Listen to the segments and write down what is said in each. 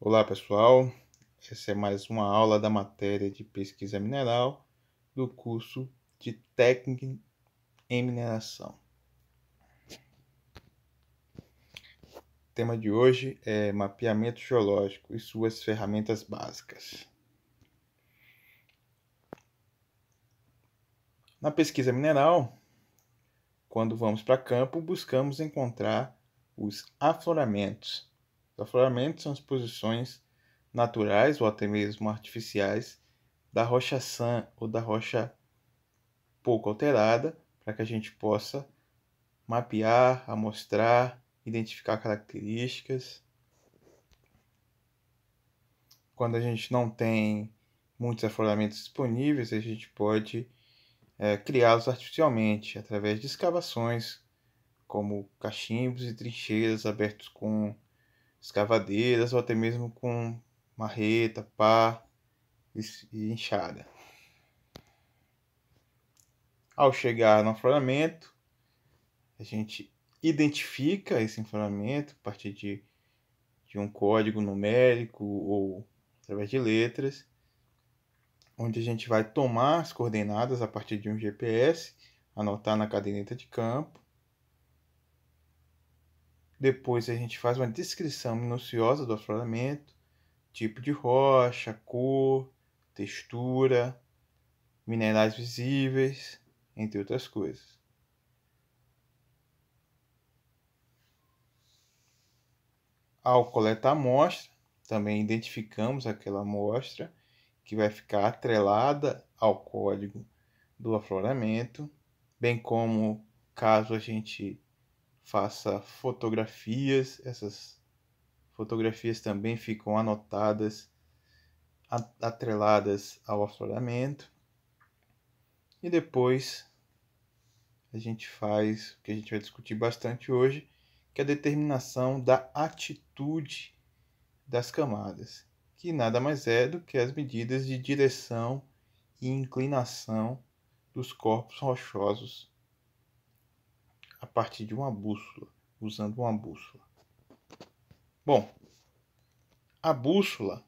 Olá pessoal, essa é mais uma aula da matéria de pesquisa mineral do curso de técnica em mineração. O tema de hoje é mapeamento geológico e suas ferramentas básicas. Na pesquisa mineral, quando vamos para campo, buscamos encontrar os afloramentos afloramentos são as posições naturais ou até mesmo artificiais da rocha sã ou da rocha pouco alterada, para que a gente possa mapear, amostrar, identificar características. Quando a gente não tem muitos afloramentos disponíveis, a gente pode é, criá-los artificialmente através de escavações, como cachimbos e trincheiras abertos com escavadeiras ou até mesmo com marreta, pá e enxada. Ao chegar no afloramento, a gente identifica esse afloramento a partir de, de um código numérico ou através de letras, onde a gente vai tomar as coordenadas a partir de um GPS, anotar na caderneta de campo depois a gente faz uma descrição minuciosa do afloramento, tipo de rocha, cor, textura, minerais visíveis, entre outras coisas. Ao coletar a amostra, também identificamos aquela amostra que vai ficar atrelada ao código do afloramento, bem como caso a gente faça fotografias, essas fotografias também ficam anotadas, atreladas ao afloramento. E depois a gente faz o que a gente vai discutir bastante hoje, que é a determinação da atitude das camadas, que nada mais é do que as medidas de direção e inclinação dos corpos rochosos a partir de uma bússola, usando uma bússola. Bom, a bússola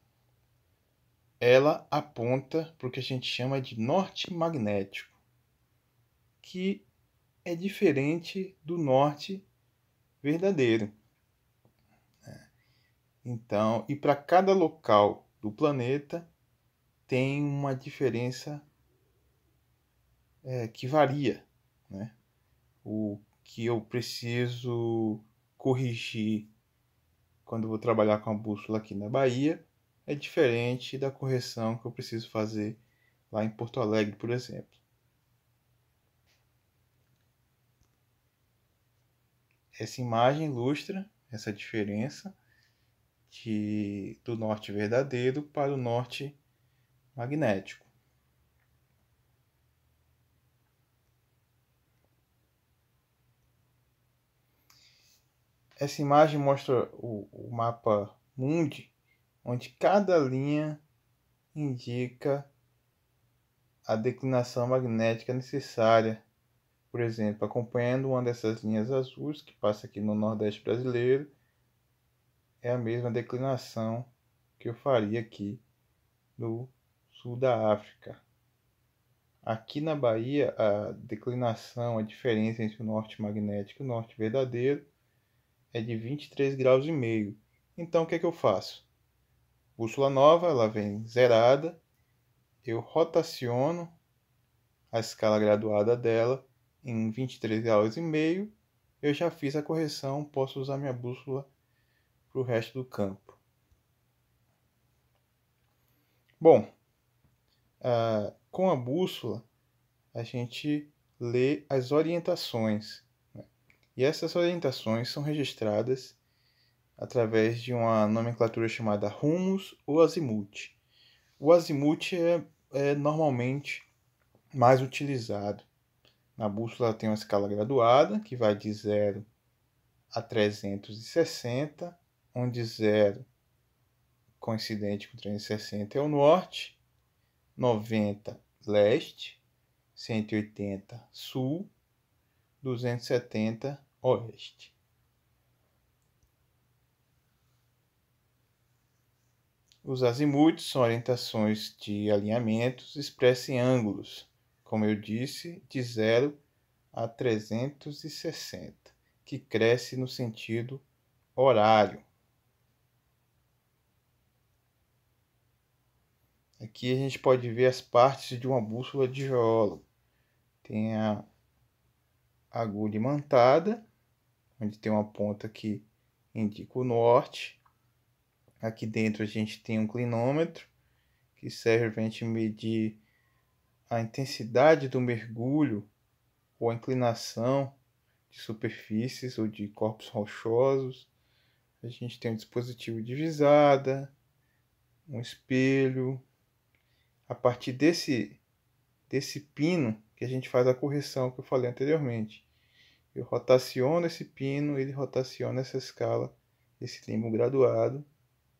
ela aponta para o que a gente chama de norte magnético, que é diferente do norte verdadeiro. Né? Então, e para cada local do planeta tem uma diferença é, que varia. Né? O que eu preciso corrigir quando vou trabalhar com a bússola aqui na Bahia é diferente da correção que eu preciso fazer lá em Porto Alegre, por exemplo. Essa imagem ilustra essa diferença de, do norte verdadeiro para o norte magnético. Essa imagem mostra o, o mapa mundi, onde cada linha indica a declinação magnética necessária. Por exemplo, acompanhando uma dessas linhas azuis que passa aqui no Nordeste brasileiro, é a mesma declinação que eu faria aqui no sul da África. Aqui na Bahia, a declinação, a diferença entre o norte magnético e o norte verdadeiro é de 23 graus e meio. Então o que é que eu faço? Bússola nova, ela vem zerada. Eu rotaciono a escala graduada dela em 23 graus e meio. Eu já fiz a correção, posso usar minha bússola para o resto do campo. Bom, uh, com a bússola a gente lê as orientações. E essas orientações são registradas através de uma nomenclatura chamada rumos ou azimute. O azimute é, é normalmente mais utilizado. Na bússola tem uma escala graduada que vai de 0 a 360, onde 0 coincidente com 360 é o norte, 90 leste, 180 sul 270 Oeste. Os azimuts são orientações de alinhamentos expressas em ângulos, como eu disse, de 0 a 360, que cresce no sentido horário. Aqui a gente pode ver as partes de uma bússola de geólogo. Tem a agulha imantada, onde tem uma ponta que indica o norte. Aqui dentro a gente tem um clinômetro, que serve para a gente medir a intensidade do mergulho ou a inclinação de superfícies ou de corpos rochosos. A gente tem um dispositivo de visada, um espelho. A partir desse, desse pino que a gente faz a correção que eu falei anteriormente. Eu rotaciono esse pino, ele rotaciona essa escala, esse limbo graduado,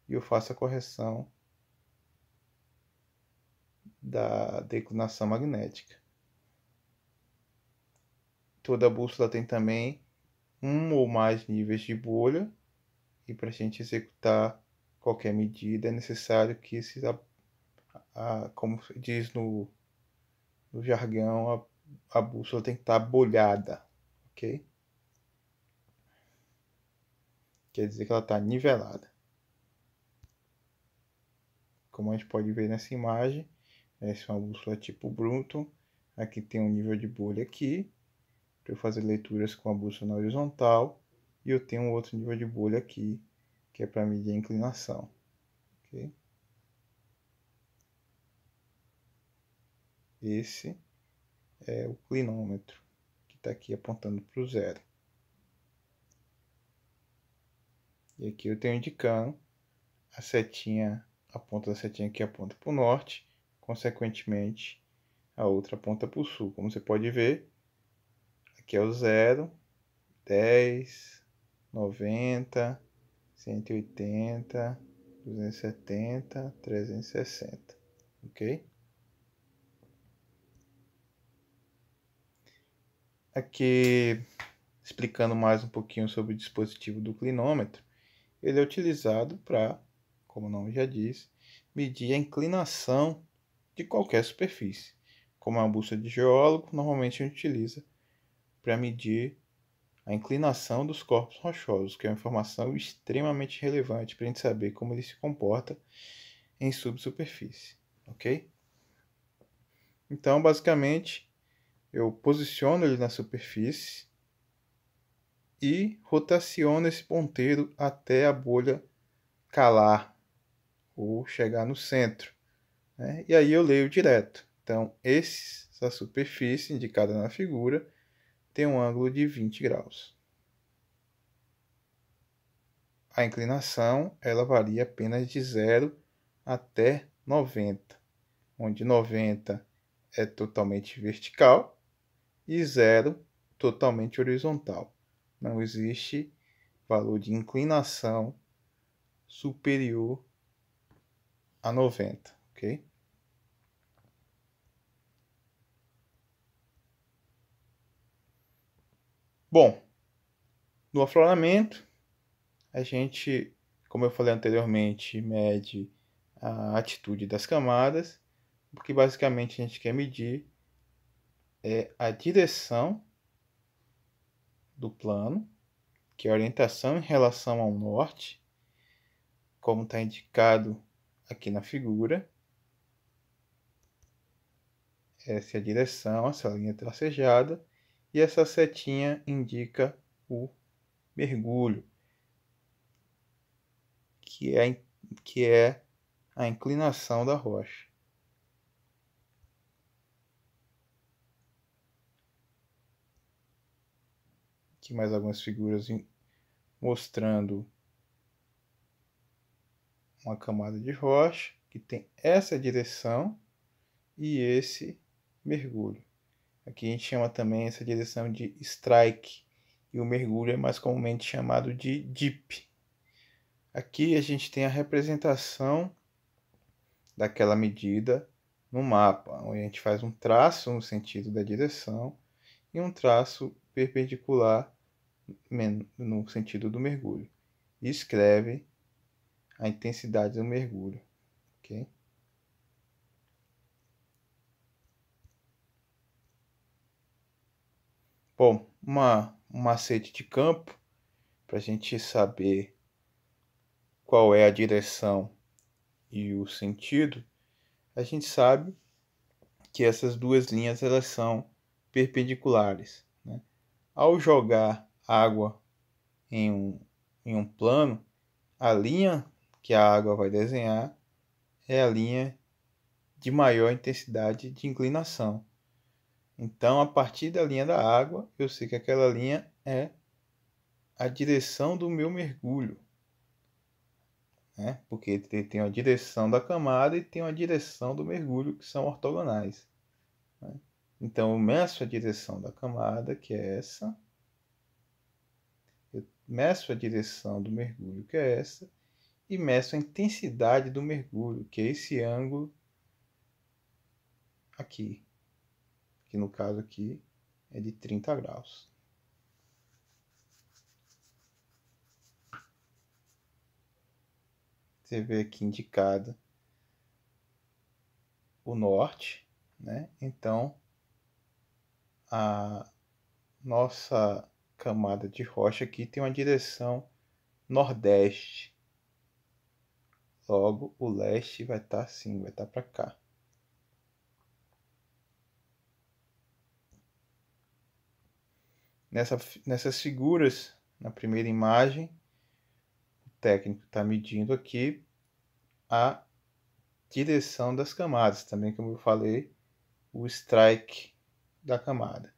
e eu faço a correção da declinação magnética. Toda bússola tem também um ou mais níveis de bolha, e para a gente executar qualquer medida é necessário que esses, a, a, como diz no no jargão, a, a bússola tem que estar tá bolhada, ok? Quer dizer que ela está nivelada. Como a gente pode ver nessa imagem, essa é uma bússola tipo Brunton. Aqui tem um nível de bolha aqui, para eu fazer leituras com a bússola na horizontal. E eu tenho um outro nível de bolha aqui, que é para medir a inclinação. ok? Esse é o clinômetro que está aqui apontando para o zero. E aqui eu tenho indicando a setinha, a ponta da setinha que aponta para o norte, consequentemente a outra aponta para o sul. Como você pode ver, aqui é o zero, 10, 90, 180, 270, 360, ok? Aqui, explicando mais um pouquinho sobre o dispositivo do clinômetro, ele é utilizado para, como o nome já diz, medir a inclinação de qualquer superfície. Como é uma bússola de geólogo, normalmente a gente utiliza para medir a inclinação dos corpos rochosos, que é uma informação extremamente relevante para a gente saber como ele se comporta em subsuperfície, ok? Então, basicamente, eu posiciono ele na superfície e rotaciono esse ponteiro até a bolha calar ou chegar no centro. Né? E aí eu leio direto. Então, essa superfície indicada na figura tem um ângulo de 20 graus. A inclinação ela varia apenas de 0 até 90, onde 90 é totalmente vertical e zero totalmente horizontal. Não existe valor de inclinação superior a 90, ok? Bom, no afloramento, a gente, como eu falei anteriormente, mede a atitude das camadas, porque basicamente a gente quer medir é a direção do plano, que é a orientação em relação ao norte, como está indicado aqui na figura. Essa é a direção, essa linha tracejada, e essa setinha indica o mergulho, que é, que é a inclinação da rocha. aqui mais algumas figuras mostrando uma camada de rocha que tem essa direção e esse mergulho. Aqui a gente chama também essa direção de strike e o mergulho é mais comumente chamado de dip. Aqui a gente tem a representação daquela medida no mapa, onde a gente faz um traço no sentido da direção e um traço perpendicular no sentido do mergulho. E escreve a intensidade do mergulho, ok? Bom, uma, um macete de campo para a gente saber qual é a direção e o sentido, a gente sabe que essas duas linhas elas são perpendiculares. Né? Ao jogar água em um, em um plano, a linha que a água vai desenhar é a linha de maior intensidade de inclinação. Então, a partir da linha da água, eu sei que aquela linha é a direção do meu mergulho. Né? Porque tem a direção da camada e tem a direção do mergulho, que são ortogonais. Né? Então, eu meço a direção da camada, que é essa, meço a direção do mergulho, que é essa, e meço a intensidade do mergulho, que é esse ângulo aqui, que no caso aqui é de 30 graus. Você vê aqui indicado o norte, né? Então a nossa camada de rocha aqui tem uma direção nordeste. Logo, o leste vai estar tá assim, vai estar tá para cá. Nessa, nessas figuras, na primeira imagem, o técnico está medindo aqui a direção das camadas, também como eu falei, o strike da camada.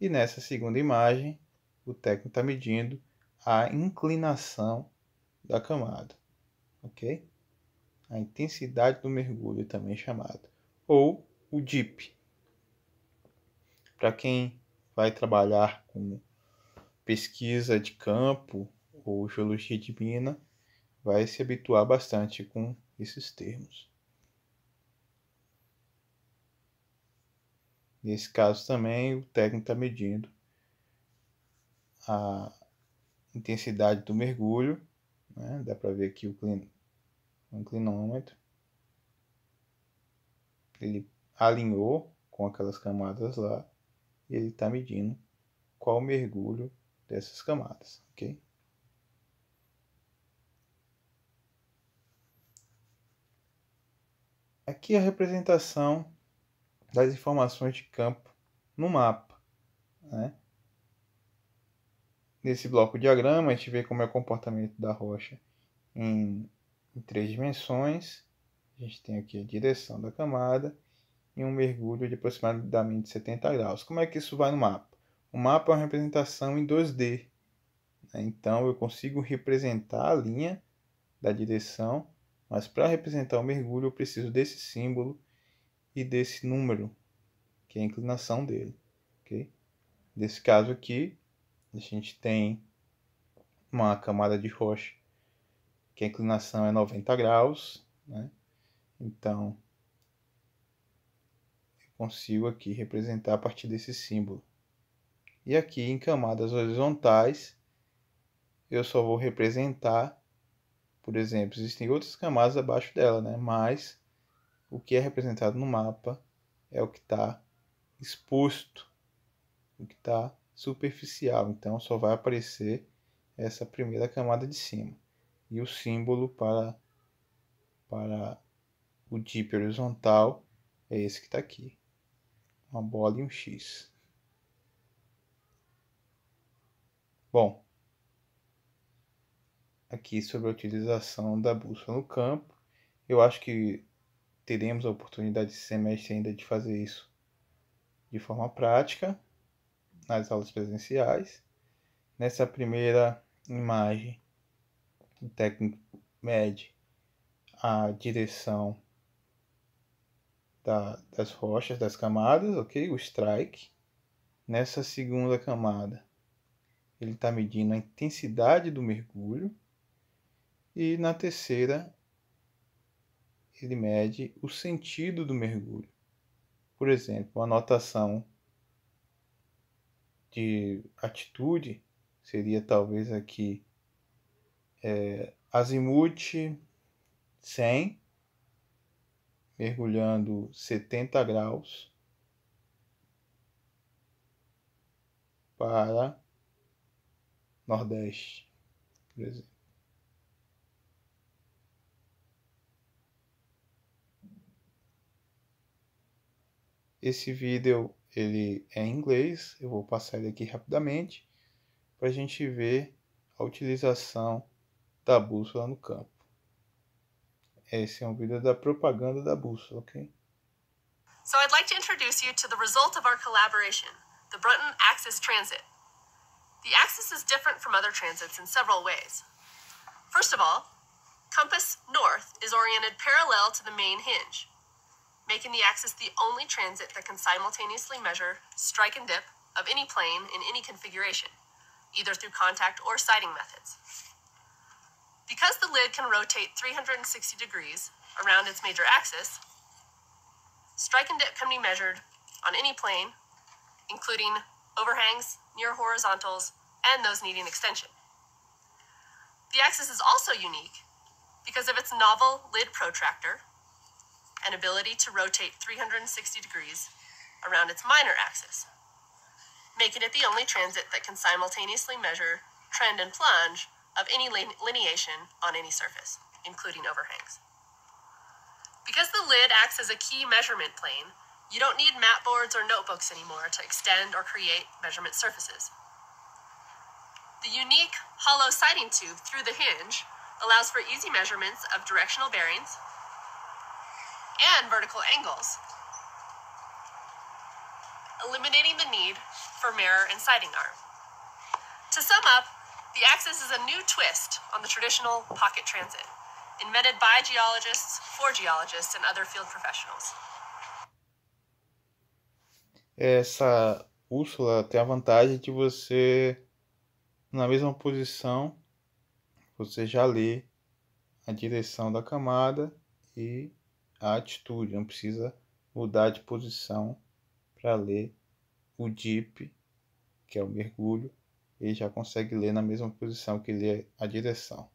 E nessa segunda imagem, o técnico está medindo a inclinação da camada, ok? A intensidade do mergulho também é chamado chamada, ou o DIP. Para quem vai trabalhar com pesquisa de campo ou geologia de mina, vai se habituar bastante com esses termos. Nesse caso também o técnico está medindo a intensidade do mergulho, né? dá para ver aqui o, inclinômetro ele alinhou com aquelas camadas lá e ele está medindo qual o mergulho dessas camadas, ok? Aqui a representação das informações de campo no mapa, né? Nesse bloco diagrama, a gente vê como é o comportamento da rocha em, em três dimensões. A gente tem aqui a direção da camada e um mergulho de aproximadamente 70 graus. Como é que isso vai no mapa? O mapa é uma representação em 2D. Né? Então, eu consigo representar a linha da direção, mas para representar o mergulho, eu preciso desse símbolo e desse número, que é a inclinação dele. Okay? Nesse caso aqui, a gente tem uma camada de rocha que a inclinação é 90 graus, né? Então, eu consigo aqui representar a partir desse símbolo. E aqui em camadas horizontais, eu só vou representar, por exemplo, existem outras camadas abaixo dela, né? Mas o que é representado no mapa é o que está exposto, o que está superficial, então só vai aparecer essa primeira camada de cima. E o símbolo para, para o dip horizontal é esse que está aqui, uma bola e um X. Bom, aqui sobre a utilização da bússola no campo, eu acho que teremos a oportunidade esse semestre ainda de fazer isso de forma prática nas aulas presenciais. Nessa primeira imagem, o técnico mede a direção da, das rochas, das camadas, ok? O strike. Nessa segunda camada, ele está medindo a intensidade do mergulho. E na terceira, ele mede o sentido do mergulho. Por exemplo, a notação de atitude seria talvez aqui é, azimut 100, mergulhando 70 graus para Nordeste, por exemplo. Esse vídeo ele é em inglês. Eu vou passar ele aqui rapidamente para a gente ver a utilização da bússola no campo. Esse é um vídeo da propaganda da bússola, ok? So I'd like to introduce you to the result of our collaboration, the Brunton Axis Transit. The axis is different from other transits in several ways. First of all, compass north is oriented parallel to the main hinge. making the axis the only transit that can simultaneously measure strike and dip of any plane in any configuration, either through contact or sighting methods. Because the lid can rotate 360 degrees around its major axis, strike and dip can be measured on any plane, including overhangs, near horizontals, and those needing extension. The axis is also unique because of its novel lid protractor and ability to rotate 360 degrees around its minor axis, making it the only transit that can simultaneously measure trend and plunge of any lineation on any surface, including overhangs. Because the lid acts as a key measurement plane, you don't need map boards or notebooks anymore to extend or create measurement surfaces. The unique hollow sighting tube through the hinge allows for easy measurements of directional bearings, and vertical angles, eliminating the need for mirror and sighting arm. To sum up, the Axis is a new twist on the traditional pocket transit, invented by geologists, for geologists, and other field professionals. Essa Úrsula tem a vantagem de você, na mesma posição, você já lê a direção da camada e a atitude, não precisa mudar de posição para ler o dip, que é o mergulho, ele já consegue ler na mesma posição que lê a direção.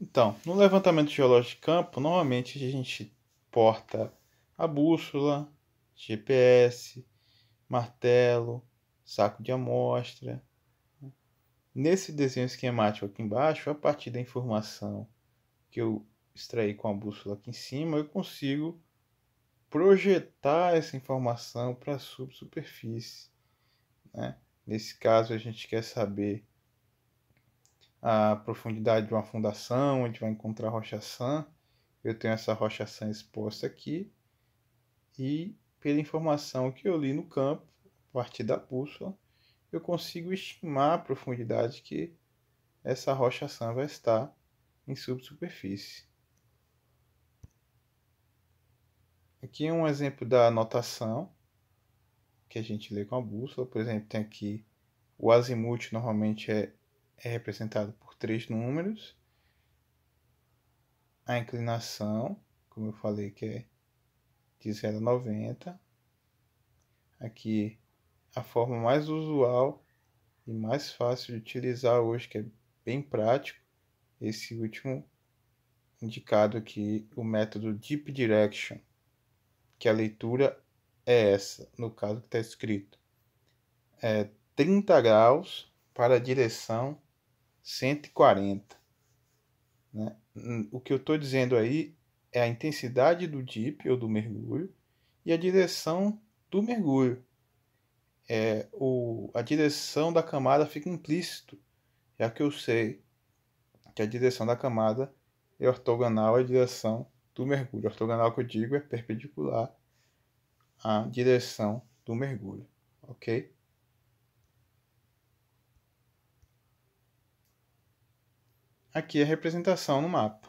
Então, no levantamento geológico de campo, normalmente a gente porta a bússola, GPS, martelo, saco de amostra. Nesse desenho esquemático aqui embaixo, a partir da informação que eu extraí com a bússola aqui em cima, eu consigo projetar essa informação para a subsuperfície. Né? Nesse caso, a gente quer saber a profundidade de uma fundação, onde vai encontrar rocha sã. Eu tenho essa rocha sã exposta aqui e pela informação que eu li no campo, a partir da bússola, eu consigo estimar a profundidade que essa rocha sã vai estar em subsuperfície. Aqui é um exemplo da anotação que a gente lê com a bússola. Por exemplo, tem aqui o azimuth, normalmente é, é representado por três números. A inclinação, como eu falei, que é de 0 a 90. Aqui a forma mais usual e mais fácil de utilizar hoje, que é bem prático, esse último indicado aqui, o método Deep Direction, que a leitura é essa, no caso que está escrito. É 30 graus para a direção 140. Né? O que eu estou dizendo aí é a intensidade do dip ou do mergulho e a direção do mergulho é, o, a direção da camada fica implícito, já que eu sei que a direção da camada é ortogonal à direção do mergulho. Ortogonal que eu digo é perpendicular à direção do mergulho, ok? Aqui é a representação no mapa.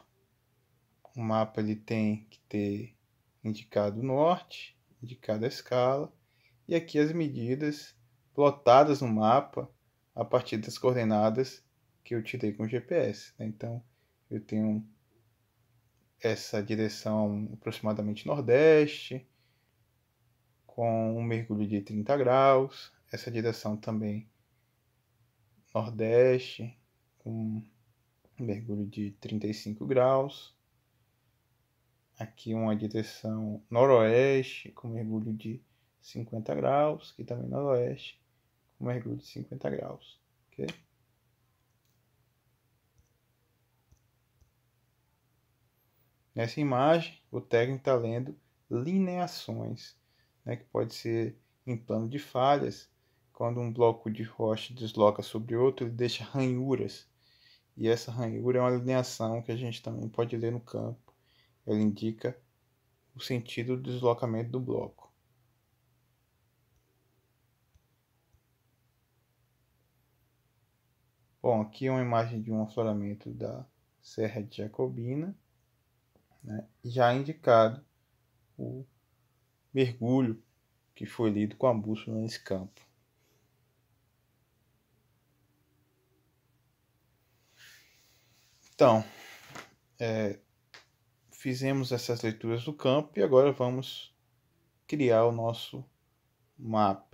O mapa ele tem que ter indicado o norte, indicado a escala, e aqui as medidas plotadas no mapa a partir das coordenadas que eu tirei com o GPS. Né? Então eu tenho essa direção aproximadamente nordeste, com um mergulho de 30 graus, essa direção também nordeste, com um mergulho de 35 graus. Aqui uma direção noroeste, com mergulho de 50 graus, aqui também no oeste, com mergulho de 50 graus, ok? Nessa imagem, o técnico está lendo lineações, né, que pode ser em plano de falhas, quando um bloco de rocha desloca sobre outro, ele deixa ranhuras. E essa ranhura é uma lineação que a gente também pode ler no campo. Ela indica o sentido do deslocamento do bloco. Bom, aqui é uma imagem de um afloramento da Serra de Jacobina, né? já indicado o mergulho que foi lido com a bússola nesse campo. Então, é, fizemos essas leituras do campo e agora vamos criar o nosso mapa.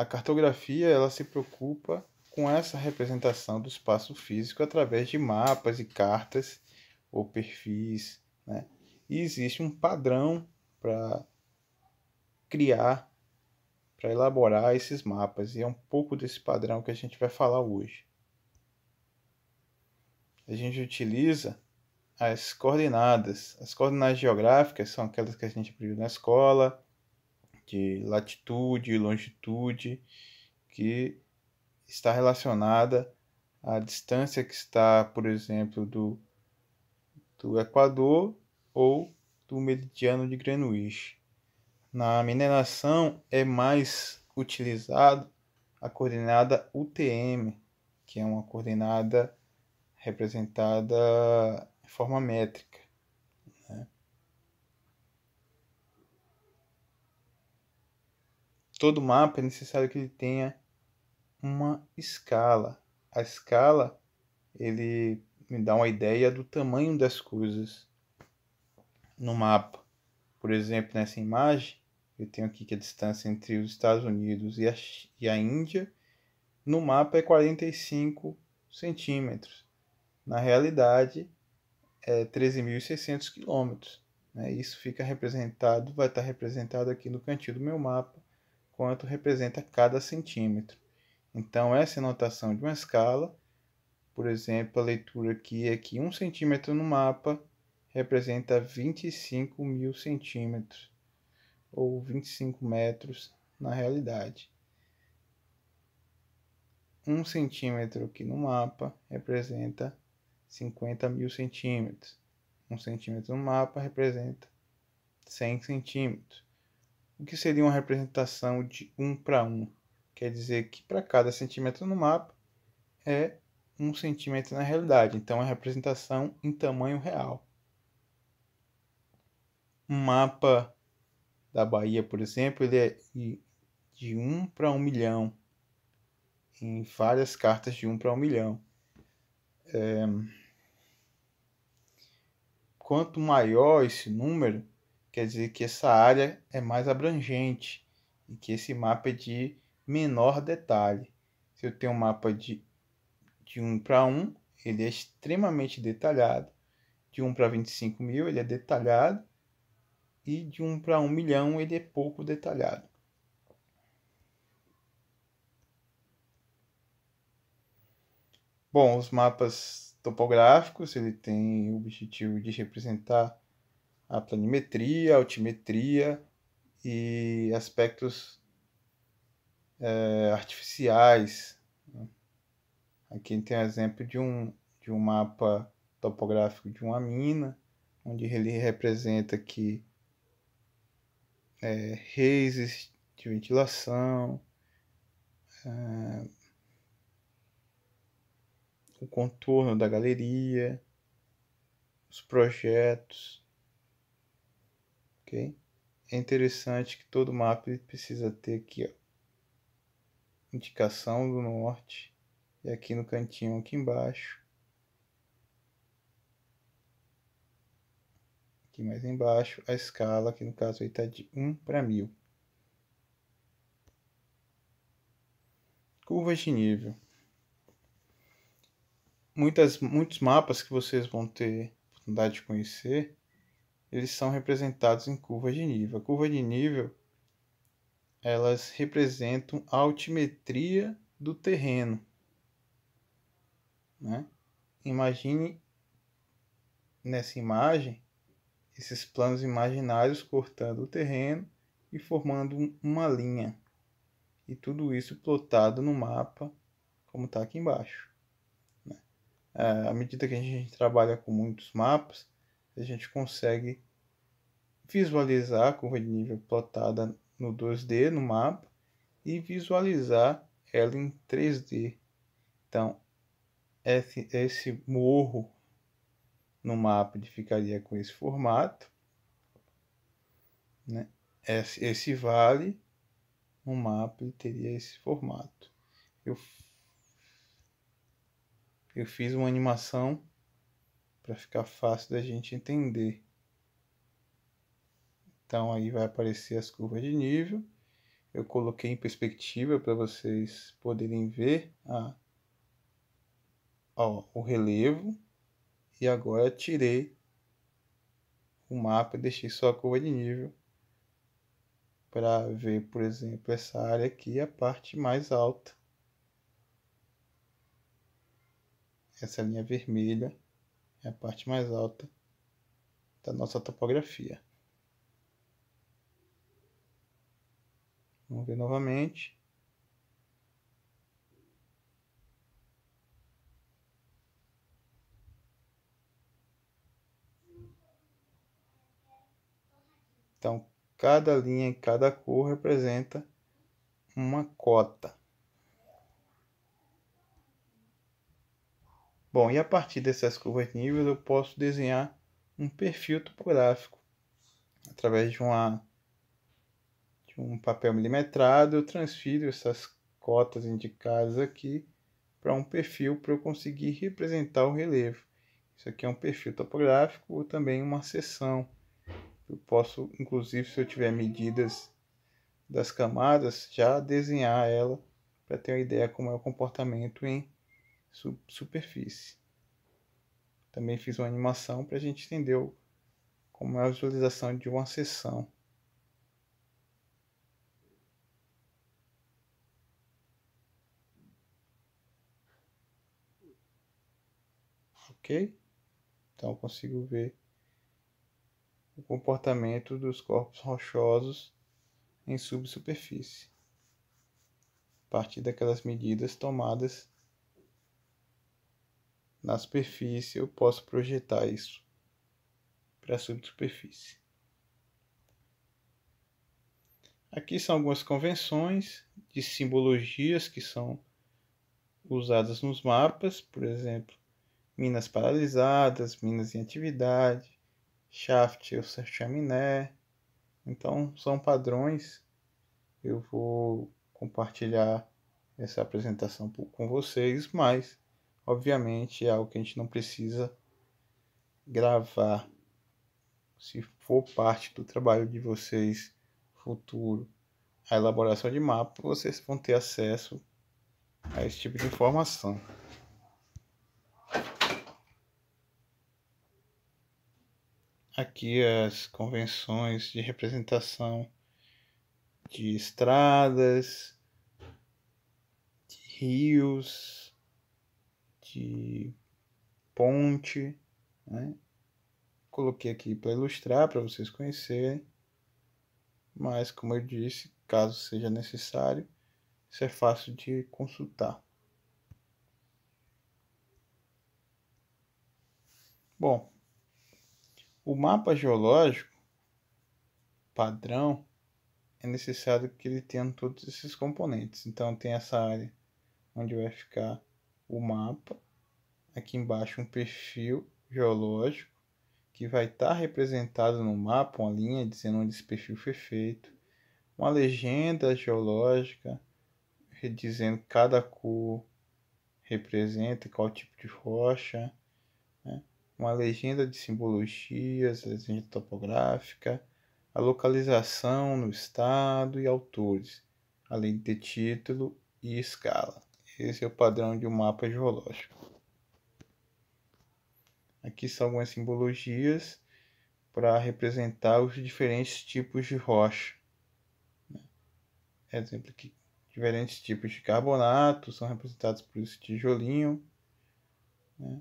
A cartografia ela se preocupa com essa representação do espaço físico através de mapas e cartas ou perfis. Né? E existe um padrão para criar, para elaborar esses mapas, e é um pouco desse padrão que a gente vai falar hoje. A gente utiliza as coordenadas. As coordenadas geográficas são aquelas que a gente aprendeu na escola, de latitude e longitude, que está relacionada à distância que está, por exemplo, do, do Equador ou do meridiano de Greenwich. Na mineração é mais utilizado a coordenada UTM, que é uma coordenada representada em forma métrica. Todo mapa é necessário que ele tenha uma escala. A escala ele me dá uma ideia do tamanho das coisas no mapa. Por exemplo, nessa imagem, eu tenho aqui que a distância entre os Estados Unidos e a, e a Índia no mapa é 45 centímetros. Na realidade, é 13.600 quilômetros. Né? Isso fica representado, vai estar representado aqui no cantinho do meu mapa quanto representa cada centímetro. Então, essa notação de uma escala, por exemplo, a leitura aqui é que 1 um centímetro no mapa representa 25 mil centímetros, ou 25 metros na realidade. 1 um centímetro aqui no mapa representa 50 mil centímetros. 1 um centímetro no mapa representa 100 centímetros o que seria uma representação de 1 para 1. Quer dizer que para cada centímetro no mapa é 1 centímetro na realidade, então é representação em tamanho real. Um mapa da Bahia, por exemplo, ele é de 1 para 1 milhão, em várias cartas de 1 para 1 milhão. É... Quanto maior esse número, quer dizer que essa área é mais abrangente e que esse mapa é de menor detalhe. Se eu tenho um mapa de, de 1 para 1, ele é extremamente detalhado. De 1 para 25 mil, ele é detalhado. E de 1 para 1 milhão, ele é pouco detalhado. Bom, os mapas topográficos, ele tem o objetivo de representar a planimetria, a altimetria e aspectos é, artificiais. Né? Aqui tem um exemplo de um, de um mapa topográfico de uma mina, onde ele representa que é, de ventilação, é, o contorno da galeria, os projetos ok? É interessante que todo mapa precisa ter aqui, ó, indicação do norte e aqui no cantinho aqui embaixo, aqui mais embaixo a escala, que no caso está de 1 para 1000. Curvas de nível. Muitas, muitos mapas que vocês vão ter oportunidade de conhecer eles são representados em curvas de nível. A curva de nível elas representam a altimetria do terreno. Né? Imagine nessa imagem esses planos imaginários cortando o terreno e formando uma linha. E tudo isso plotado no mapa, como está aqui embaixo. Né? É, à medida que a gente trabalha com muitos mapas, a gente consegue visualizar a curva de nível plotada no 2D, no mapa, e visualizar ela em 3D. Então, esse, esse morro no mapa ele ficaria com esse formato, né? esse, esse vale no mapa ele teria esse formato. Eu, eu fiz uma animação para ficar fácil da gente entender. Então aí vai aparecer as curvas de nível. Eu coloquei em perspectiva para vocês poderem ver a, ó, o relevo. E agora tirei o mapa e deixei só a curva de nível para ver, por exemplo, essa área aqui, a parte mais alta. Essa linha vermelha é a parte mais alta da nossa topografia. Vamos ver novamente. Então, cada linha em cada cor representa uma cota. Bom, e a partir dessas curvas de níveis eu posso desenhar um perfil topográfico através de uma de um papel milimetrado, eu transfiro essas cotas indicadas aqui para um perfil para eu conseguir representar o relevo. Isso aqui é um perfil topográfico ou também uma seção. Eu posso, inclusive, se eu tiver medidas das camadas, já desenhar ela para ter uma ideia como é o comportamento em superfície. Também fiz uma animação para a gente entender como é a visualização de uma seção. Ok? Então eu consigo ver o comportamento dos corpos rochosos em subsuperfície, a partir daquelas medidas tomadas na superfície, eu posso projetar isso para a subsuperfície. Aqui são algumas convenções de simbologias que são usadas nos mapas, por exemplo, minas paralisadas, minas em atividade, shaft ou chaminé. Então, são padrões. Eu vou compartilhar essa apresentação com vocês, mas Obviamente é algo que a gente não precisa gravar. Se for parte do trabalho de vocês futuro, a elaboração de mapa, vocês vão ter acesso a esse tipo de informação. Aqui as convenções de representação de estradas, de rios, de ponte, né? Coloquei aqui para ilustrar, para vocês conhecerem. Mas, como eu disse, caso seja necessário, isso é fácil de consultar. Bom, o mapa geológico padrão é necessário que ele tenha todos esses componentes. Então, tem essa área onde vai ficar o mapa, aqui embaixo um perfil geológico que vai estar representado no mapa, uma linha dizendo onde esse perfil foi feito, uma legenda geológica dizendo cada cor representa qual tipo de rocha, né? uma legenda de simbologias, legenda topográfica, a localização no estado e autores, além de título e escala. Esse é o padrão de um mapa geológico. Aqui são algumas simbologias para representar os diferentes tipos de rocha. Né? Exemplo aqui, diferentes tipos de carbonato são representados por esse tijolinho. Né?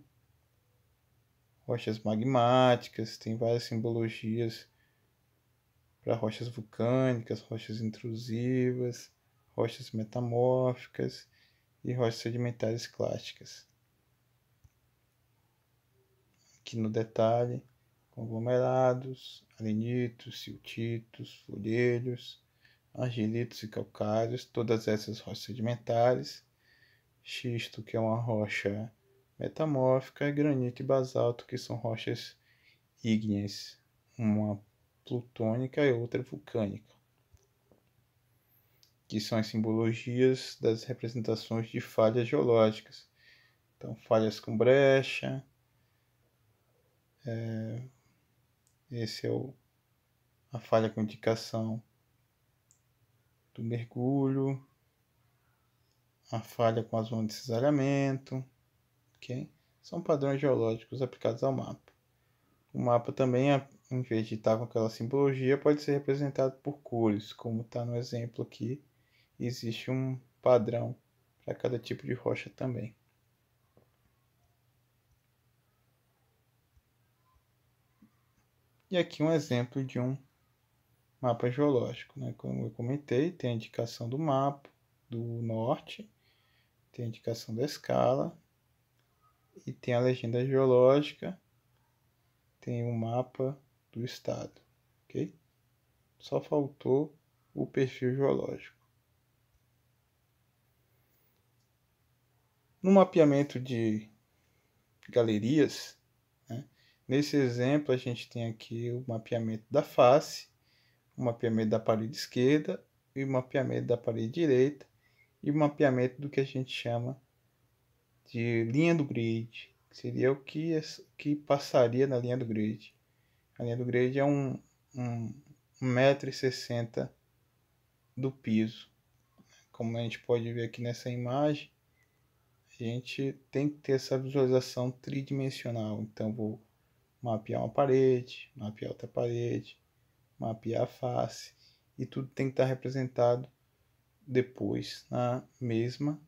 Rochas magmáticas, tem várias simbologias para rochas vulcânicas, rochas intrusivas, rochas metamórficas e rochas sedimentares clásticas. Aqui no detalhe, conglomerados, alenitos, siltitos, folhelhos, argilitos e calcários, todas essas rochas sedimentares, xisto, que é uma rocha metamórfica, e granito e basalto, que são rochas ígneas, uma plutônica e outra vulcânica que são as simbologias das representações de falhas geológicas. Então, falhas com brecha. É, esse é o, a falha com indicação do mergulho. A falha com a zona de cisalhamento. Okay? São padrões geológicos aplicados ao mapa. O mapa também, em vez de estar com aquela simbologia, pode ser representado por cores, como está no exemplo aqui existe um padrão para cada tipo de rocha também. E aqui um exemplo de um mapa geológico. Né? Como eu comentei, tem a indicação do mapa do norte, tem a indicação da escala, e tem a legenda geológica, tem o um mapa do estado. ok? Só faltou o perfil geológico. No mapeamento de galerias, né? nesse exemplo a gente tem aqui o mapeamento da face, o mapeamento da parede esquerda e o mapeamento da parede direita e o mapeamento do que a gente chama de linha do grid, que seria o que, é, que passaria na linha do grid. A linha do grid é um, um 1,60m do piso, né, como a gente pode ver aqui nessa imagem a gente tem que ter essa visualização tridimensional. Então, vou mapear uma parede, mapear outra parede, mapear a face, e tudo tem que estar representado depois na mesma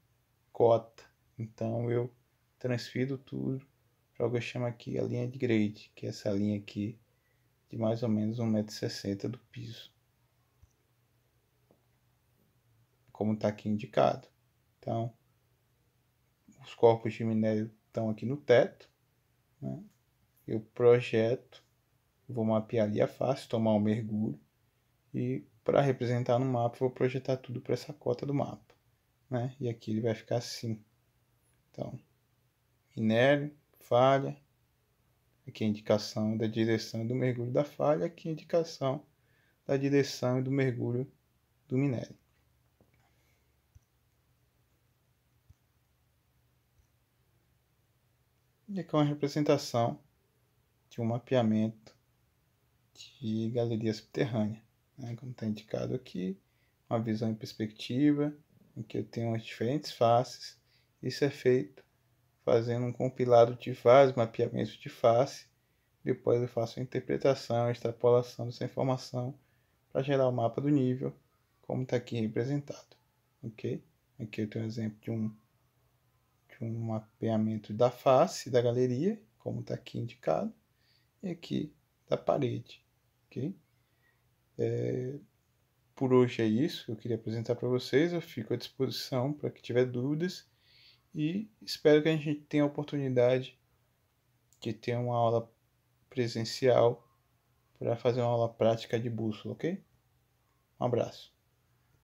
cota. Então, eu transfiro tudo para o que eu chamo aqui a linha de grade, que é essa linha aqui de mais ou menos 1,60m do piso. Como está aqui indicado. Então, os corpos de minério estão aqui no teto. Né? Eu projeto, vou mapear ali a face, tomar um mergulho e para representar no mapa vou projetar tudo para essa cota do mapa. Né? E aqui ele vai ficar assim. Então, minério, falha, aqui a indicação da direção do mergulho da falha, aqui a indicação da direção e do mergulho do minério. e é uma representação de um mapeamento de galeria subterrânea, né? como está indicado aqui, uma visão em perspectiva, em que eu tenho as diferentes faces. Isso é feito fazendo um compilado de vários mapeamentos de face. Depois eu faço a interpretação, a extrapolação dessa informação para gerar o mapa do nível, como está aqui representado. Ok? Aqui eu tenho um exemplo de um um mapeamento da face da galeria, como está aqui indicado, e aqui da parede. Okay? É, por hoje é isso que eu queria apresentar para vocês. Eu fico à disposição para que tiver dúvidas e espero que a gente tenha a oportunidade de ter uma aula presencial para fazer uma aula prática de bússola, ok? Um abraço.